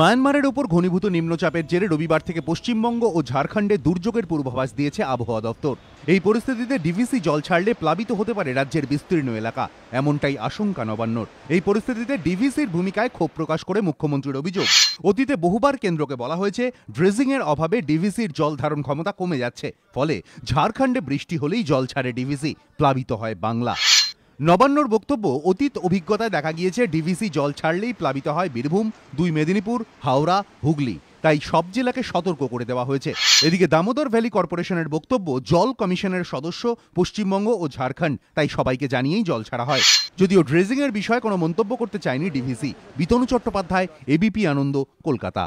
মায়ানমারের ওপর ঘনীভূত নিম্নচাপের জেরে রবিবার থেকে পশ্চিমবঙ্গ ও ঝাড়খণ্ডে দুর্যোগের পূর্বাভাস দিয়েছে আবহাওয়া দপ্তর এই পরিস্থিতিতে ডিভিসি জল ছাড়লে প্লাবিত হতে পারে রাজ্যের বিস্তীর্ণ এলাকা এমনটাই আশঙ্কা নবান্নর এই পরিস্থিতিতে ডিভিসির ভূমিকায় ক্ষোভ প্রকাশ করে মুখ্যমন্ত্রীর অভিযোগ অতীতে বহুবার কেন্দ্রকে বলা হয়েছে ড্রেজিংয়ের অভাবে ডিভিসির জল ধারণ ক্ষমতা কমে যাচ্ছে ফলে ঝাড়খণ্ডে বৃষ্টি হলেই জল ছাড়ে ডিভিসি প্লাবিত হয় বাংলা নবান্নর বক্তব্য অতীত অভিজ্ঞতায় দেখা গিয়েছে ডিভিসি জল ছাড়লেই প্লাবিত হয় বীরভূম দুই মেদিনীপুর হাওড়া হুগলি তাই সব জেলাকে সতর্ক করে দেওয়া হয়েছে এদিকে দামোদর ভ্যালি কর্পোরেশনের বক্তব্য জল কমিশনের সদস্য পশ্চিমবঙ্গ ও ঝাড়খণ্ড তাই সবাইকে জানিয়েই জল ছাড়া হয় যদিও ড্রেজিংয়ের বিষয়ে কোনো মন্তব্য করতে চায়নি ডিভিসি বিতনু চট্টোপাধ্যায় এবিপি আনন্দ কলকাতা